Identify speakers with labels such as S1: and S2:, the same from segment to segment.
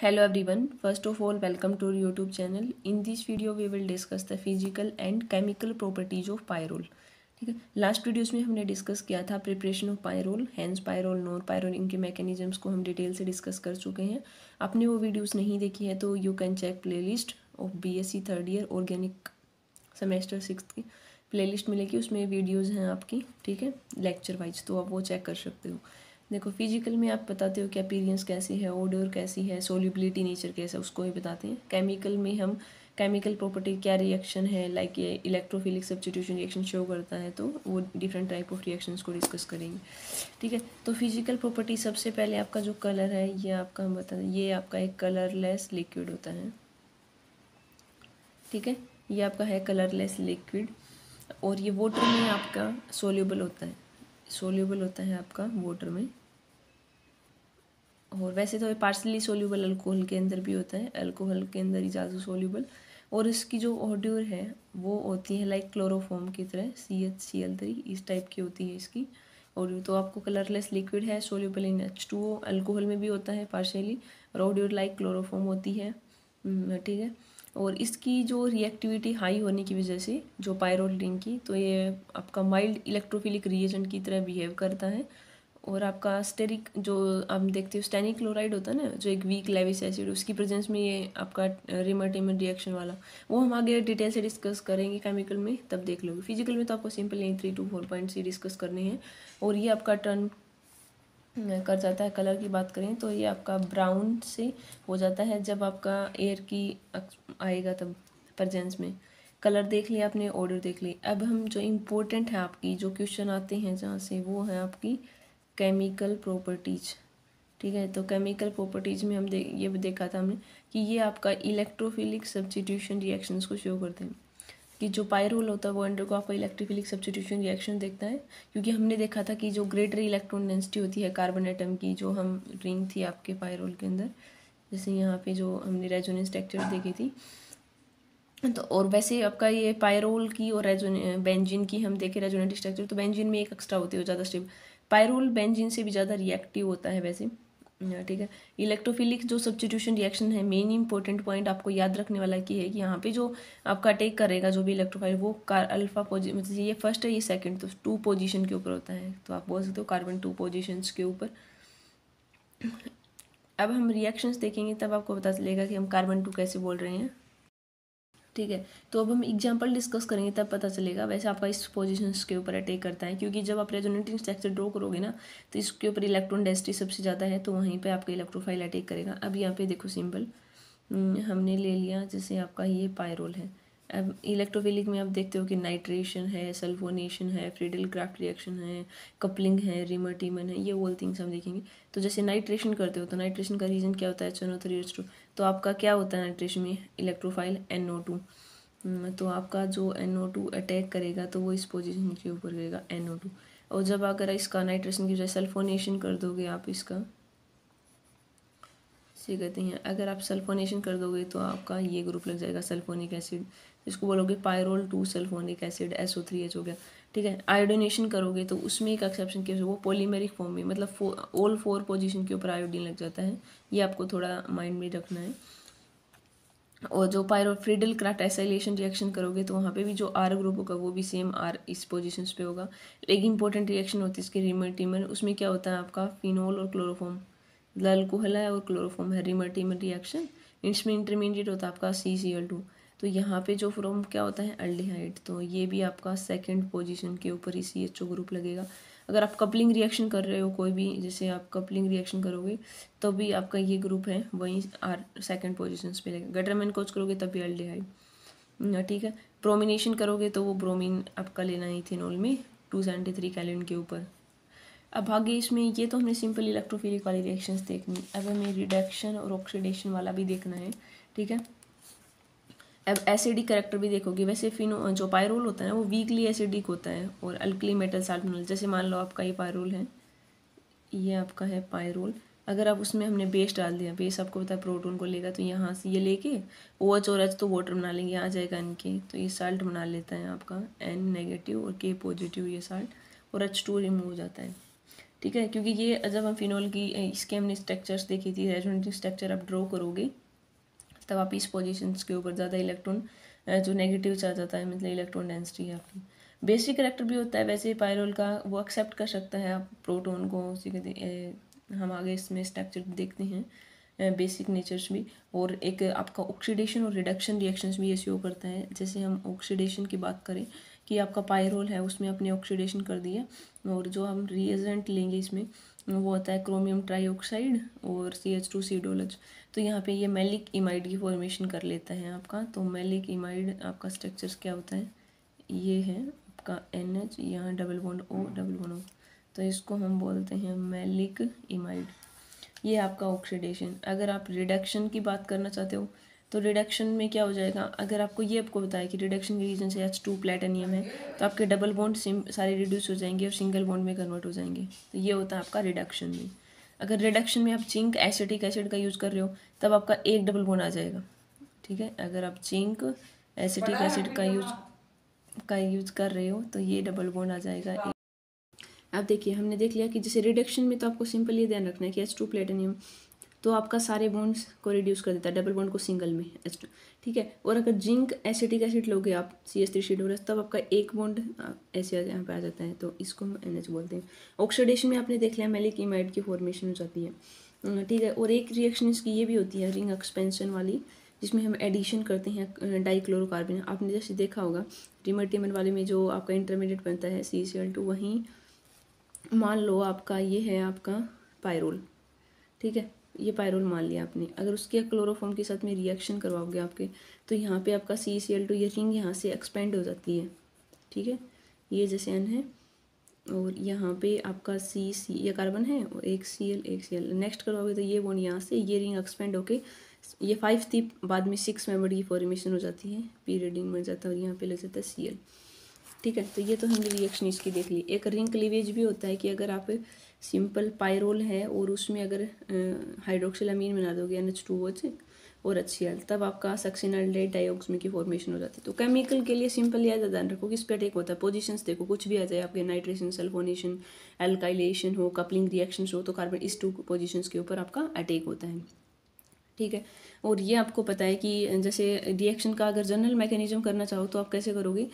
S1: hello everyone first of all welcome to our youtube channel in this video we will discuss the physical and chemical properties of pyrrole ठीक है last videos में हमने discuss किया था preparation of pyrrole Hantzsch pyrrole Knorr pyrrole इनके mechanisms को हम detail से डिस्कस कर चुके हैं आपने वो वीडियोस नहीं देखी है तो you can check playlist of BSc third year organic semester six की प्लेलिस्ट मिलेगी उसमें वीडियोज़ हैं आपकी ठीक है लेक्चर वाइज तो आप वो चेक कर सकते हो देखो फिजिकल में आप बताते हो कि अपीरियंस कैसी है ओडोर कैसी है सोल्यूबिलिटी नेचर कैसा उसको ही बताते हैं केमिकल में हम केमिकल प्रॉपर्टी क्या रिएक्शन है लाइक ये इलेक्ट्रोफिलिक सब्सटीट्यूशन रिएक्शन शो करता है तो वो डिफरेंट टाइप ऑफ रिएक्शंस को डिस्कस करेंगे ठीक है तो फिजिकल प्रॉपर्टी सबसे पहले आपका जो कलर है ये आपका हम बता ये आपका एक कलरलेस लिक्विड होता है ठीक है ये आपका है कलरलेस लिक्विड और ये वाटर में आपका सोल्यूबल होता है सोल्यूबल होता है आपका वाटर में और वैसे तो ये पार्सली सोल्यूबल अल्कोहल के अंदर भी होता है अल्कोहल के अंदर ही ज़्यादा सोल्यूबल और इसकी जो ऑड्योर है वो होती है लाइक क्लोरोफॉम की तरह C H C L three इस टाइप की होती है इसकी और तो आपको कलरलेस लिक्विड है soluble in H two O alcohol में भी होता है पार्शली और ऑड्योर लाइक क्लोरोफॉम होती है हम्म, ठीक है और इसकी जो रिएक्टिविटी हाई होने की वजह से जो पायरोल रिंग की तो ये आपका माइल्ड इलेक्ट्रोफिलिक रिएजेंट की तरह बिहेव करता है और आपका स्टेरिक जो आप देखते हो स्टेनिक क्लोराइड होता है ना जो एक वीक लेविस एसिड उसकी प्रेजेंस में ये आपका रिमर्टेमेंट रिएक्शन वाला वो हम आगे डिटेल से डिस्कस करेंगे केमिकल में तब देख लोगे फिजिकल में तो आपको सिंपल नहीं थ्री टू फोर पॉइंट से डिस्कस करने हैं और ये आपका टर्न कर जाता है कलर की बात करें तो ये आपका ब्राउन से हो जाता है जब आपका एयर की आएगा तब प्रजेंस में कलर देख लिया आपने ऑर्डर देख ली अब हम जो इम्पोर्टेंट है आपकी जो क्वेश्चन आते हैं जहाँ से वो है आपकी केमिकल प्रॉपर्टीज ठीक है तो केमिकल प्रॉपर्टीज में हम दे, ये देखा था हमने कि ये आपका इलेक्ट्रोफिलिक सब्सटीट्यूशन रिएक्शंस को शो करते हैं कि जो पायरोल होता है वो अंडर को आपका इलेक्ट्रोफिलिक सब्सटीट्यूशन रिएक्शन देखता है क्योंकि हमने देखा था कि जो ग्रेटर इलेक्ट्रॉन डेंसिटी होती है कार्बन एटम की जो हम रिंग थी आपके पायरोल के अंदर जैसे यहाँ पे जो हमने रेजोनेंस स्ट्रक्चर देखी थी तो और वैसे आपका ये पायरोल की और रेजोन बेंजिन की हम देखें रेजोनेटिक स्ट्रक्चर तो बेंजिन में एक एक्स्ट्रा होती है ज़्यादा स्टेबल पायरोल बेंजीन से भी ज़्यादा रिएक्टिव होता है वैसे ठीक है इलेक्ट्रोफिलिक जो सब्सटीट्यूशन रिएक्शन है मेन इंपॉर्टेंट पॉइंट आपको याद रखने वाला की है कि यहाँ पे जो आपका अटेक करेगा जो भी इलेक्ट्रोफाइल वो कार अल्फा पोजिशन मतलब ये फर्स्ट है ये सेकंड तो टू पोजीशन के ऊपर होता है तो आप बोल सकते हो कार्बन टू पोजिशन के ऊपर अब हम रिएक्शंस देखेंगे तब आपको पता चलेगा कि हम कार्बन टू कैसे बोल रहे हैं ठीक है तो अब हम एग्जाम्पल डिस्कस करेंगे तब पता चलेगा वैसे आपका इस पोजिशन के ऊपर अटैक करता है क्योंकि जब आप रेजोनेटिंग स्ट्रक्चर ड्रॉ करोगे ना तो इसके ऊपर इलेक्ट्रॉन डेस्टी सबसे ज़्यादा है तो वहीं पर आपका इलेक्ट्रोफाइल अटैक करेगा अब यहाँ पे देखो सिंपल हम्म, हमने ले लिया जैसे आपका ये पायरोल है अब इलेक्ट्रोफिलिक में आप देखते हो कि नाइट्रेशन है सल्फोनेशन है फ्रीडल क्राफ्ट रिएक्शन है कपलिंग है रिमर्टीमन है ये ऑल थिंग्स हम देखेंगे तो जैसे नाइट्रेशन करते हो तो नाइट्रेशन का रीजन क्या होता है चनो थ्री एच टू तो आपका क्या होता है नाइट्रेशन में इलेक्ट्रोफाइल एन ओ टू तो आपका जो एन ओ टू अटैक करेगा तो वो इस पोजिशन के ऊपर करेगा एन ओ टू और जब अगर इसका नाइट्रेशन की बजाय सल्फोनेशन कर दोगे आप इसका से कहते हैं अगर आप सल्फोनेशन कर दोगे तो आपका ये ग्रुप लग जाएगा सल्फोनिक एसिड इसको बोलोगे pyrrole two sulphonic acid S O three H हो गया ठीक है आयोडोनेशन करोगे तो उसमें एक एक्सेप्शन केस वो पोलीमेरिक फॉर्म में मतलब फो, ऑल फोर पोजीशन के ऊपर आयोडीन लग जाता है ये आपको थोड़ा माइंड में रखना है और जो पायरो फ्रीडल एसाइलेशन रिएक्शन करोगे तो वहाँ पे भी जो आर ग्रुप होगा वो भी सेम आर इस पोजिशन पे होगा एक इंपॉर्टेंट रिएक्शन होती है इसके रिमर टीमर उसमें क्या होता है आपका फिनोल और क्लोरोफॉम अल्कोहल है और क्लोरोफॉर्म है रिमर्टी में रिएक्शन इसमें इंटरमीडिएट होता है आपका सी सी एल टू तो यहाँ पे जो फ्रोम क्या होता है अल्डिहाइड तो ये भी आपका सेकंड पोजीशन के ऊपर ही सी एच ओ ग्रुप लगेगा अगर आप कपलिंग रिएक्शन कर रहे हो कोई भी जैसे आप कपलिंग रिएक्शन करोगे तो भी आपका ये ग्रुप है वहीं आर सेकेंड पोजिशन पे लगेगा गटरमैन कोच करोगे तब भी अल्डिहाइड ठीक है ब्रोमिनेशन करोगे तो वो ब्रोमिन आपका लेना है इथेनॉल में टू सेवेंटी थ्री कैलिन के ऊपर अब भाग्य इसमें ये तो हमने सिंपल इलेक्ट्रोफिलिक वाली रिएक्शंस देखनी अब हमें रिडक्शन और ऑक्सीडेशन वाला भी देखना है ठीक है अब एसिडिक करेक्टर भी देखोगे वैसे फिनो जो पायरोल होता है ना वो वीकली एसिडिक होता है और अल्कली मेटल साल्फिनोल जैसे मान लो आपका ये पायरोल है ये आपका है पायरोल अगर आप उसमें हमने बेस डाल दिया बेस आपको पता है प्रोटोन को लेगा तो यहाँ से ये लेके ओ OH एच और एच तो वाटर बना लेंगे यहाँ जाएगा इनके के तो ये साल्ट बना लेता है आपका एन नेगेटिव और के पॉजिटिव ये साल्ट और एच टू रिमूव हो जाता है ठीक है क्योंकि ये जब हम फिनोल की इसके हमने स्ट्रक्चर्स देखी थी रेजोनेटिव स्ट्रक्चर आप ड्रॉ करोगे तब आप इस पोजिशन के ऊपर ज़्यादा इलेक्ट्रॉन जो नेगेटिव चार्ज आता है मतलब इलेक्ट्रॉन डेंसिटी है आपकी बेसिक करेक्टर भी होता है वैसे पायरोल का वो एक्सेप्ट कर सकता है आप प्रोटोन को उसी के हम आगे इसमें स्ट्रक्चर देखते हैं बेसिक नेचर्स भी और एक आपका ऑक्सीडेशन और रिडक्शन रिएक्शंस भी ये शो करता है जैसे हम ऑक्सीडेशन की बात करें कि आपका पायरोल है उसमें आपने ऑक्सीडेशन कर दिया और जो हम रिएजेंट लेंगे इसमें वो होता है क्रोमियम ट्राईऑक्साइड और सी एच टू सीडोलज तो यहाँ पे ये मेलिक इमाइड की फॉर्मेशन कर लेता है आपका तो मेलिक इमाइड आपका स्ट्रक्चर्स क्या होता है ये है आपका एन एच यहाँ double one O double one O तो इसको हम बोलते हैं मेलिक इमाइड ये आपका ऑक्सीडेशन अगर आप रिडक्शन की बात करना चाहते हो तो रिडक्शन में क्या हो जाएगा अगर आपको ये आपको बताया कि रिडक्शन के रीजन से एच टू प्लेटेनियम है तो आपके डबल बॉन्ड सारे रिड्यूस हो जाएंगे और सिंगल बॉन्ड में कन्वर्ट हो जाएंगे तो ये होता है आपका रिडक्शन में अगर रिडक्शन में आप चिंक एसिटिक एसिड का यूज़ कर रहे हो तब आपका एक डबल बॉन्ड आ जाएगा ठीक है अगर आप चिंक एसिटिक एसिड का यूज का यूज कर रहे हो तो ये डबल बॉन्ड आ जाएगा अब हाँ। देखिए हमने देख लिया कि जैसे रिडक्शन में तो आपको सिंपल ये ध्यान रखना है कि एच टू प्लेटेनियम तो आपका सारे बॉन्ड्स को रिड्यूस कर देता है डबल बॉन्ड को सिंगल में एच ठीक है और अगर जिंक एसिटिक एसिड लोगे आप सी एस थ्री शेडोरस तब आपका एक बॉन्ड ऐसे यहाँ पर आ जाता है तो इसको हम एन एच बोलते हैं ऑक्सीडेशन में आपने देख लिया मेलिक इमाइड की फॉर्मेशन हो जाती है ठीक है और एक रिएक्शन इसकी ये भी होती है रिंग एक्सपेंशन वाली जिसमें हम एडिशन करते हैं डाइक्लोरोकार्बन आपने जैसे देखा होगा रिमर टीमर वाले में जो आपका इंटरमीडिएट बनता है सी सी एल टू वहीं मान लो आपका ये है आपका पायरोल ठीक है ये पायरोल मान लिया आपने अगर उसके क्लोरोफॉर्म के साथ में रिएक्शन करवाओगे आपके तो यहाँ पे आपका सी सी एल टू ये रिंग यहाँ से एक्सपेंड हो जाती है ठीक है ये जैसे एन है और यहाँ पे आपका सी सी ये कार्बन है और एक सी एल एक सी एल नेक्स्ट करवाओगे तो ये बोन यहाँ से ये रिंग एक्सपेंड होके ये फाइव थी बाद में सिक्स मेम्बर की फॉर्मेशन हो जाती है पीरियडिंग रिंग बन जाता है और यहाँ पे लग जाता है सी एल ठीक है तो ये तो हमने रिएक्शन इसकी देख ली एक रिंग क्लीवेज भी होता है कि अगर आप सिंपल पायरोल है और उसमें अगर हाइड्रोक्सिलामीन बना दोगे एन एच टू ओ से और अच्छी एल तब आपका सक्सिनल्डेट डाइऑक्समी की फॉर्मेशन हो जाती है तो केमिकल के लिए सिंपल याद ध्यान रखो इस पर अटैक होता है पोजिशन देखो कुछ भी आ जाए आपके नाइट्रेशन सल्फोनेशन एल्काइलेशन हो कपलिंग रिएक्शन हो तो कार्बन इस टू पोजिशन के ऊपर आपका अटैक होता है ठीक है और ये आपको पता है कि जैसे रिएक्शन का अगर जनरल मैकेनिज्म करना चाहो तो आप कैसे करोगे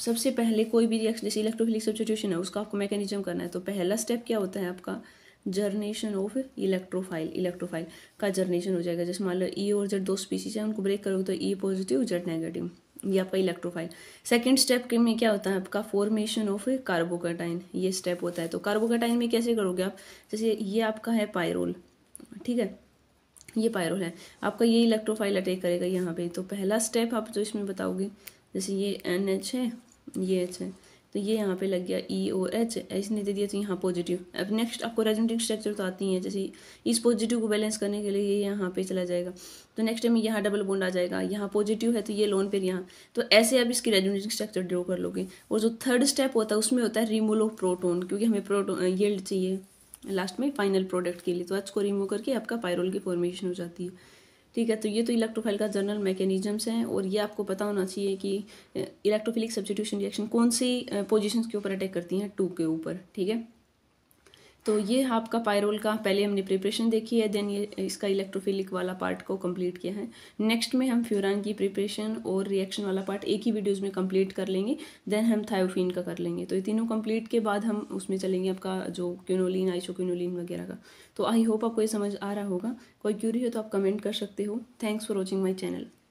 S1: सबसे पहले कोई भी रिएक्शन जैसे इलेक्ट्रोफिलिक सब्सटीट्यूशन है उसका आपको मैकेनिज्म करना है तो पहला स्टेप क्या होता है आपका जर्नेशन ऑफ इलेक्ट्रोफाइल इलेक्ट्रोफाइल का जर्नेशन हो जाएगा जैसे मान लो ई e और जेड दो स्पीसीज है उनको ब्रेक करोगे तो ई पॉजिटिव जेड नेगेटिव ये आपका इलेक्ट्रोफाइल सेकंड स्टेप के में क्या होता है आपका फॉर्मेशन ऑफ कार्बोकाटाइन ये स्टेप होता है तो कार्बोकाटाइन में कैसे करोगे आप जैसे ये आपका है पायरोल ठीक है ये पायरोल है आपका ये इलेक्ट्रोफाइल अटैक करेगा यहाँ पे तो पहला स्टेप आप जो इसमें बताओगे जैसे ये एन एच है ये एच है तो ये यहाँ पे लग गया ई ओ एच इसने दे दिया तो यहाँ पॉजिटिव अब नेक्स्ट आपको रेजोनेटिंग स्ट्रक्चर तो आती है जैसे इस पॉजिटिव को बैलेंस करने के लिए ये यहाँ पे चला जाएगा तो नेक्स्ट टाइम यहाँ डबल बोंड आ जाएगा यहाँ पॉजिटिव है तो ये लोन पे यहाँ तो ऐसे आप इसकी रेजोनेटिंग स्ट्रक्चर ड्रॉ कर लोगे और जो थर्ड स्टेप होता है उसमें होता है रिमूल ऑफ प्रोटोन क्योंकि हमें प्रोटोन ये चाहिए लास्ट में फाइनल प्रोडक्ट के लिए तो आज को रिमूव करके आपका पायरोल की फॉर्मेशन हो जाती है ठीक है तो ये तो इलेक्ट्रोफाइल का जनरल मैकेनिज्म्स हैं और ये आपको पता होना चाहिए कि इलेक्ट्रोफिलिक सब्सिट्यूशन रिएक्शन कौन सी पोजिशन eh, के ऊपर अटैक करती हैं टू के ऊपर ठीक है तो ये आपका पायरोल का पहले हमने प्रिपरेशन देखी है देन ये इसका इलेक्ट्रोफिलिक वाला पार्ट को कंप्लीट किया है नेक्स्ट में हम फ्यूरान की प्रिपरेशन और रिएक्शन वाला पार्ट एक ही वीडियोस में कंप्लीट कर लेंगे देन हम थायोफिन का कर लेंगे तो ये तीनों कंप्लीट के बाद हम उसमें चलेंगे आपका जो क्यूनोलिन क्यूनोलिन वगैरह का तो आई होप आपको ये समझ आ रहा होगा कोई क्यूरी हो तो आप कमेंट कर सकते हो thanks for watching my channel